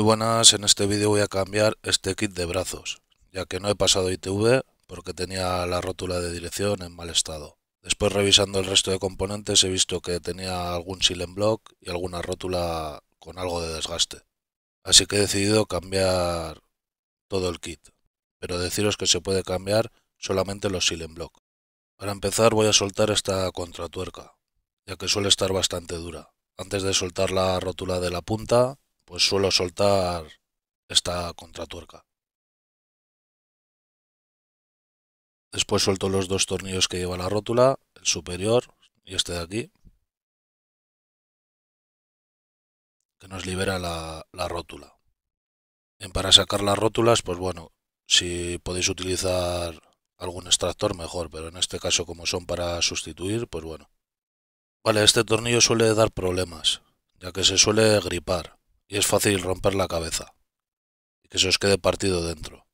buenas, en este vídeo voy a cambiar este kit de brazos, ya que no he pasado ITV porque tenía la rótula de dirección en mal estado. Después revisando el resto de componentes he visto que tenía algún silent block y alguna rótula con algo de desgaste. Así que he decidido cambiar todo el kit, pero deciros que se puede cambiar solamente los silent block. Para empezar voy a soltar esta contratuerca, ya que suele estar bastante dura. Antes de soltar la rótula de la punta pues suelo soltar esta contratuerca. Después suelto los dos tornillos que lleva la rótula, el superior y este de aquí, que nos libera la, rótula. en para sacar las rótulas, pues bueno, si podéis utilizar algún extractor mejor, pero en este caso como son para sustituir, pues bueno. Vale, este tornillo suele dar problemas, ya que se suele gripar y es fácil romper la cabeza, y que se os quede partido dentro.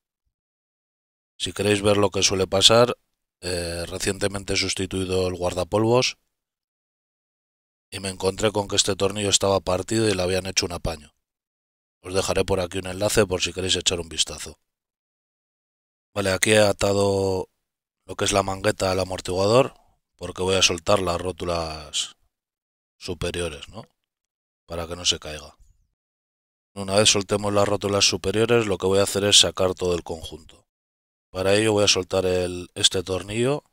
Si queréis ver lo que suele pasar, eh, recientemente he sustituido el guardapolvos y me encontré con que este tornillo estaba partido y le habían hecho un apaño. Os dejaré por aquí un enlace por si queréis echar un vistazo. Vale, aquí he atado lo que es la mangueta al amortiguador porque voy a soltar las rótulas superiores, ¿no? Para que no se caiga. Una vez soltemos las rótulas superiores, lo que voy a hacer es sacar todo el conjunto. Para ello voy a soltar el, este tornillo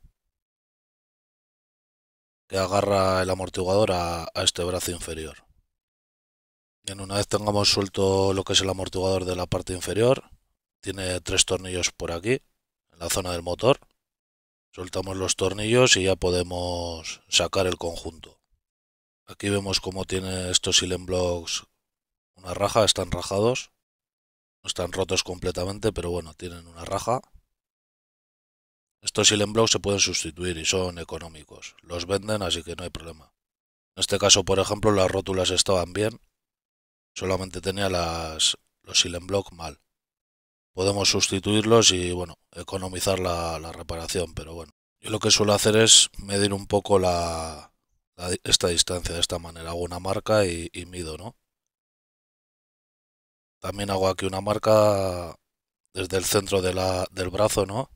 que agarra el amortiguador a, este brazo inferior. una vez tengamos suelto lo que es el amortiguador de la parte inferior, tiene tres tornillos por aquí, en la zona del motor. Soltamos los tornillos y ya podemos sacar el conjunto. Aquí vemos cómo tiene estos silen blocks una raja, están rajados. No están rotos completamente, pero bueno, tienen una raja. Estos silent Blocks se pueden sustituir y son económicos. Los venden, así que no hay problema. En este caso, por ejemplo, las rótulas estaban bien. Solamente tenía las, los silent Block mal. Podemos sustituirlos y, bueno, economizar la, reparación, pero bueno. Yo lo que suelo hacer es medir un poco la, esta distancia de esta manera. Hago una marca y mido, ¿no? También hago aquí una marca desde el centro del brazo, ¿no?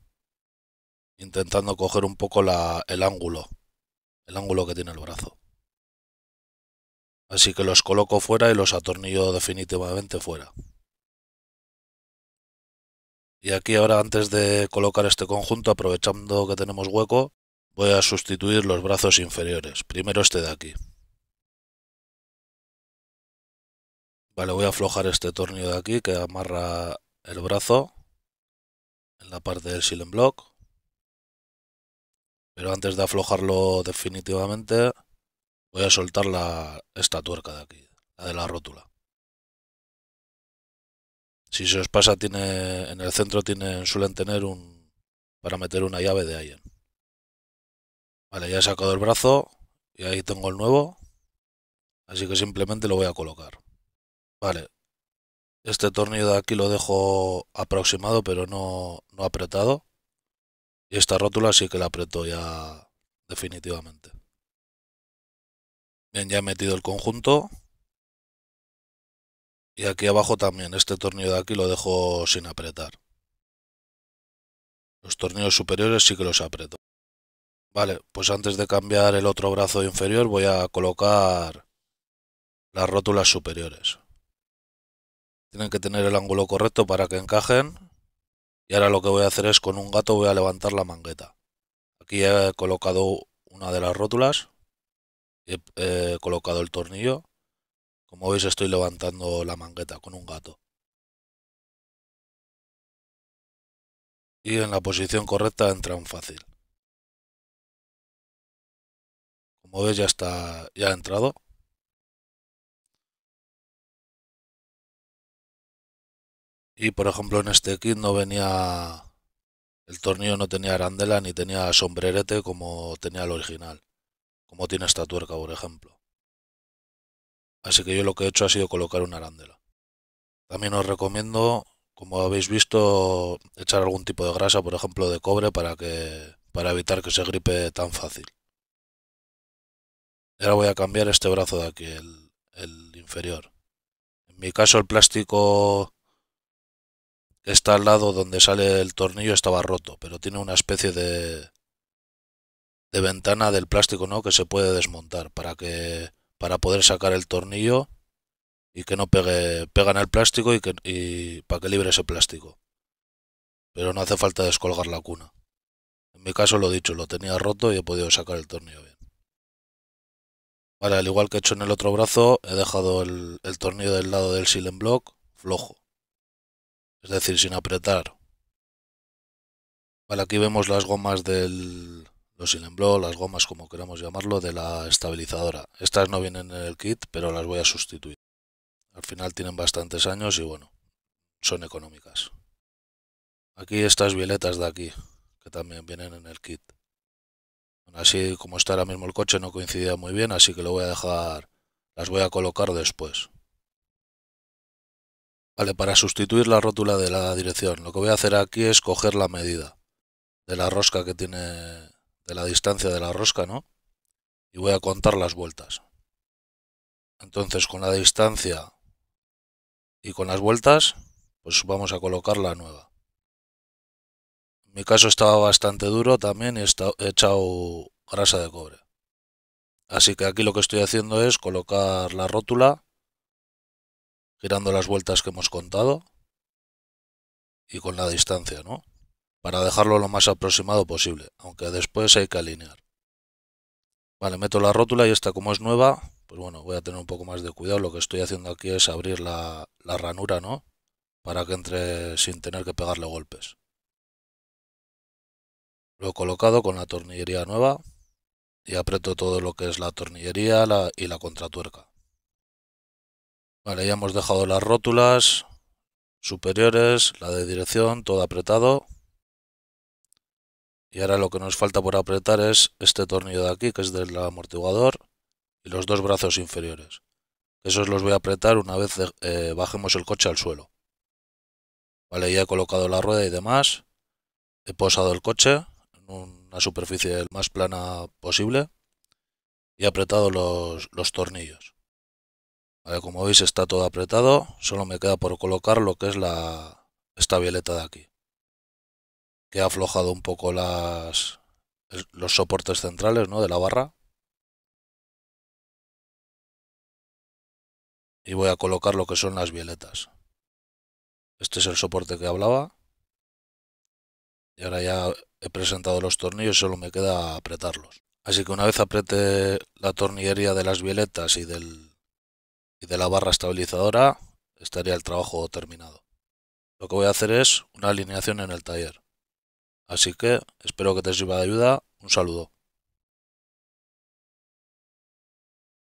Intentando coger un poco el ángulo, el ángulo que tiene el brazo. Así que los coloco fuera y los atornillo definitivamente fuera. Y aquí ahora antes de colocar este conjunto, aprovechando que tenemos hueco, voy a sustituir los brazos inferiores. Primero este de aquí. Vale, voy a aflojar este tornillo de aquí que amarra el brazo en la parte del silent block. Pero antes de aflojarlo definitivamente, voy a soltar la, esta tuerca de aquí, la de la rótula. Si se os pasa, tiene en el centro suelen tener un para meter una llave de Allen. Vale, ya he sacado el brazo y ahí tengo el nuevo. Así que simplemente lo voy a colocar. Vale. Este tornillo de aquí lo dejo aproximado, pero no, apretado. Y esta rótula sí que la apretó ya definitivamente. Bien, ya he metido el conjunto. Y aquí abajo también, este tornillo de aquí lo dejo sin apretar. Los tornillos superiores sí que los apretó Vale, pues antes de cambiar el otro brazo inferior voy a colocar las rótulas superiores. Tienen que tener el ángulo correcto para que encajen. Y ahora lo que voy a hacer es con un gato voy a levantar la mangueta. Aquí he colocado una de las rótulas. He eh, colocado el tornillo. Como veis estoy levantando la mangueta con un gato. Y en la posición correcta entra un fácil. Como veis ya está, ya ha entrado. Y por ejemplo, en este kit no venía. El tornillo no tenía arandela ni tenía sombrerete como tenía el original. Como tiene esta tuerca, por ejemplo. Así que yo lo que he hecho ha sido colocar una arandela. También os recomiendo, como habéis visto, echar algún tipo de grasa, por ejemplo de cobre, para, que, para evitar que se gripe tan fácil. Ahora voy a cambiar este brazo de aquí, el, el inferior. En mi caso el plástico Está al lado donde sale el tornillo, estaba roto, pero tiene una especie de, de ventana del plástico no que se puede desmontar para que para poder sacar el tornillo y que no pegue pega en el plástico y que para que libre ese plástico pero no hace falta descolgar la cuna en mi caso lo he dicho lo tenía roto y he podido sacar el tornillo bien al igual que he hecho en el otro brazo he dejado el, el tornillo del lado del silen block flojo es decir, sin apretar. aquí vemos las gomas del los sinembló, las gomas como queramos llamarlo, de la estabilizadora. Estas no vienen en el kit, pero las voy a sustituir. Al final tienen bastantes años y bueno, son económicas. Aquí estas violetas de aquí, que también vienen en el kit. así como está ahora mismo el coche no coincidía muy bien, así que lo voy a dejar, las voy a colocar después. Vale, para sustituir la rótula de la dirección, lo que voy a hacer aquí es coger la medida de la rosca que tiene, de la distancia de la rosca, ¿no? Y voy a contar las vueltas. Entonces, con la distancia y con las vueltas, pues vamos a colocar la nueva. En mi caso estaba bastante duro también y he echado grasa de cobre. Así que aquí lo que estoy haciendo es colocar la rótula girando las vueltas que hemos contado y con la distancia, ¿no? Para dejarlo lo más aproximado posible, aunque después hay que alinear. Vale, meto la rótula y esta como es nueva, pues bueno, voy a tener un poco más de cuidado. Lo que estoy haciendo aquí es abrir la, ranura, ¿no? Para que entre sin tener que pegarle golpes. Lo he colocado con la tornillería nueva y aprieto todo lo que es la tornillería y la contratuerca. Vale, ya hemos dejado las rótulas superiores, la de dirección, todo apretado. Y ahora lo que nos falta por apretar es este tornillo de aquí, que es del amortiguador, y los dos brazos inferiores. Esos los voy a apretar una vez eh, bajemos el coche al suelo. Vale, ya he colocado la rueda y demás. He posado el coche en una superficie más plana posible y he apretado los tornillos como veis está todo apretado, solo me queda por colocar lo que es la esta violeta de aquí, que ha aflojado un poco las, los soportes centrales ¿no? de la barra. Y voy a colocar lo que son las violetas. Este es el soporte que hablaba. Y ahora ya he presentado los tornillos, solo me queda apretarlos. Así que una vez apriete la tornillería de las violetas y del y de la barra estabilizadora estaría el trabajo terminado. Lo que voy a hacer es una alineación en el taller. Así que espero que te sirva de ayuda. Un saludo.